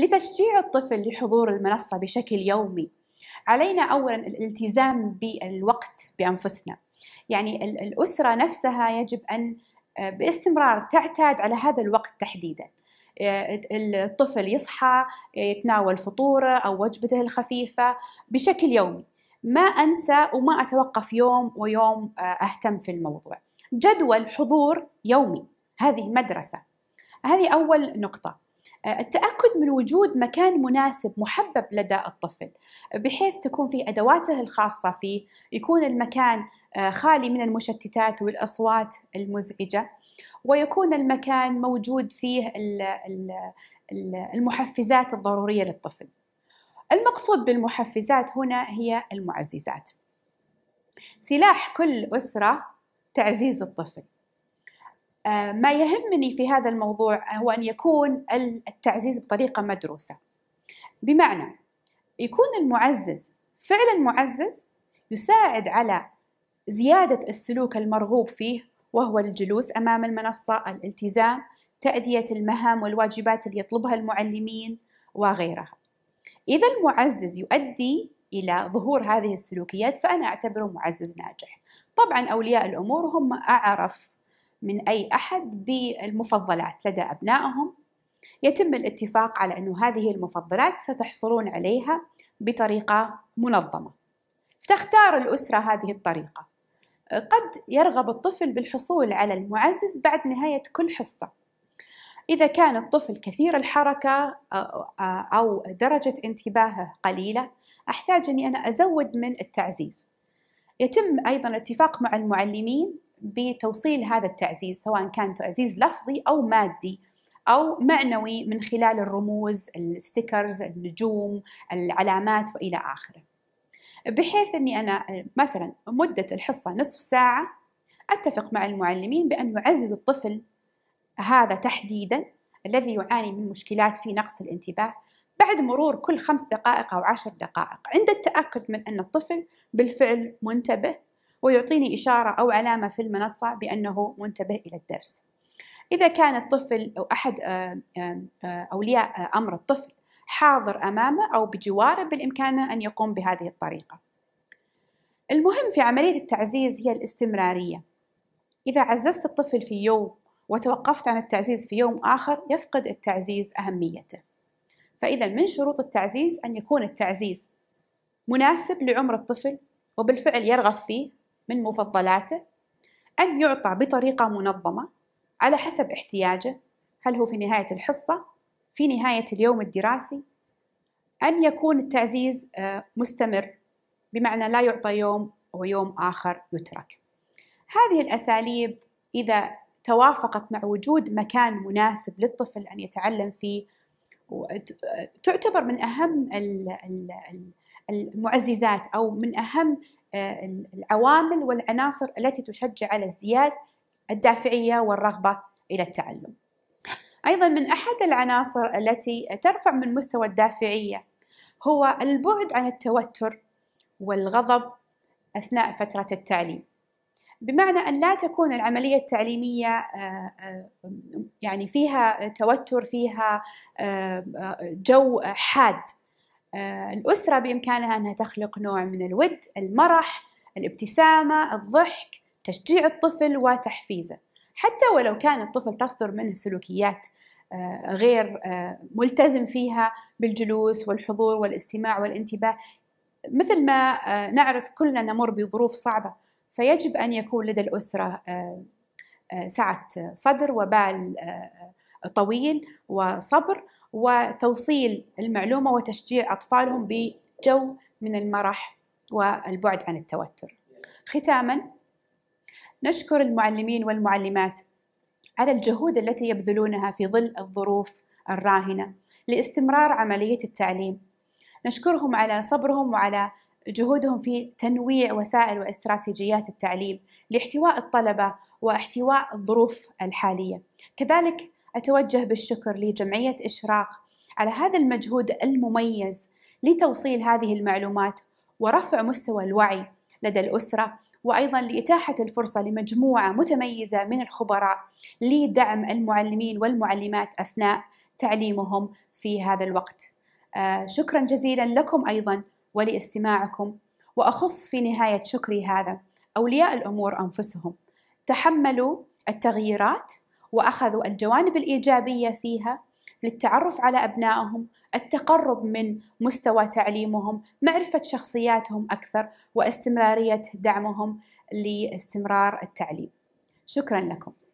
لتشجيع الطفل لحضور المنصة بشكل يومي علينا أولا الالتزام بالوقت بأنفسنا يعني الأسرة نفسها يجب أن آه، باستمرار تعتاد على هذا الوقت تحديدا آه، الطفل يصحى آه، يتناول فطوره أو وجبته الخفيفة بشكل يومي ما أنسى وما أتوقف يوم ويوم أهتم في الموضوع جدول حضور يومي هذه مدرسة هذه أول نقطة آه، التأكد من وجود مكان مناسب محبب لدى الطفل بحيث تكون فيه أدواته الخاصة فيه يكون المكان آه، خالي من المشتتات والأصوات المزعجة ويكون المكان موجود فيه المحفزات الضرورية للطفل المقصود بالمحفزات هنا هي المعززات سلاح كل أسرة تعزيز الطفل آه، ما يهمني في هذا الموضوع هو أن يكون التعزيز بطريقة مدروسة بمعنى يكون المعزز فعلا معزز يساعد على زيادة السلوك المرغوب فيه وهو الجلوس أمام المنصة الالتزام تأدية المهام والواجبات اللي يطلبها المعلمين وغيرها إذا المعزز يؤدي إلى ظهور هذه السلوكيات فأنا أعتبره معزز ناجح طبعا أولياء الأمور هم أعرف من أي أحد بالمفضلات لدى أبنائهم يتم الاتفاق على أنه هذه المفضلات ستحصلون عليها بطريقة منظمة تختار الأسرة هذه الطريقة قد يرغب الطفل بالحصول على المعزز بعد نهاية كل حصة إذا كان الطفل كثير الحركة أو درجة انتباهه قليلة أحتاج أني أنا أزود من التعزيز يتم أيضا الاتفاق مع المعلمين بتوصيل هذا التعزيز سواء كان تعزيز لفظي أو مادي أو معنوي من خلال الرموز الستيكرز النجوم العلامات وإلى آخره بحيث أني أنا مثلا مدة الحصة نصف ساعة أتفق مع المعلمين بأن يعززوا الطفل هذا تحديدا الذي يعاني من مشكلات في نقص الانتباه بعد مرور كل خمس دقائق أو عشر دقائق عند التأكد من أن الطفل بالفعل منتبه ويعطيني إشارة أو علامة في المنصة بأنه منتبه إلى الدرس إذا كان الطفل أو أحد آه، آه، آه، أولياء أمر الطفل حاضر أمامه أو بجواره بالإمكان أن يقوم بهذه الطريقة المهم في عملية التعزيز هي الاستمرارية إذا عززت الطفل في يوم وتوقفت عن التعزيز في يوم آخر يفقد التعزيز أهميته فإذا من شروط التعزيز أن يكون التعزيز مناسب لعمر الطفل وبالفعل يرغب فيه من مفضلاته أن يعطى بطريقة منظمة على حسب احتياجه هل هو في نهاية الحصة في نهاية اليوم الدراسي أن يكون التعزيز آه، مستمر بمعنى لا يعطى يوم ويوم آخر يترك هذه الأساليب إذا توافقت مع وجود مكان مناسب للطفل أن يتعلم فيه تعتبر من اهم المعززات او من اهم آه، العوامل والعناصر التي تشجع على ازدياد الدافعيه والرغبه الى التعلم. ايضا من احد العناصر التي ترفع من مستوى الدافعيه هو البعد عن التوتر والغضب اثناء فتره التعليم. بمعنى أن لا تكون العملية التعليمية آه، آه، يعني فيها توتر فيها آه، جو حاد الأسرة بإمكانها أنها تخلق نوع من الود المرح الابتسامة الضحك تشجيع الطفل وتحفيزه حتى ولو كان الطفل تصدر منه سلوكيات غير ملتزم فيها بالجلوس والحضور والاستماع والانتباه مثل ما نعرف كلنا نمر بظروف صعبه فيجب أن يكون لدى الأسرة آه، آه، سعة صدر وبال آه، طويل وصبر وتوصيل المعلومة وتشجيع أطفالهم بجو من المرح والبعد عن التوتر ختاما نشكر المعلمين والمعلمات على الجهود التي يبذلونها في ظل الظروف الراهنة لاستمرار عملية التعليم نشكرهم على صبرهم وعلى جهودهم في تنويع وسائل واستراتيجيات التعليم لاحتواء الطلبة واحتواء الظروف الحالية كذلك أتوجه بالشكر لجمعية إشراق على هذا المجهود المميز لتوصيل هذه المعلومات ورفع مستوى الوعي لدى الأسرة وأيضا لإتاحة الفرصة لمجموعة متميزة من الخبراء لدعم المعلمين والمعلمات أثناء تعليمهم في هذا الوقت آه، شكرا جزيلا لكم أيضا ولاستماعكم وأخص في نهاية شكري هذا أولياء الأمور أنفسهم تحملوا التغييرات وأخذوا الجوانب الإيجابية فيها للتعرف على أبنائهم التقرب من مستوى تعليمهم معرفة شخصياتهم أكثر واستمرارية دعمهم لاستمرار التعليم شكرا لكم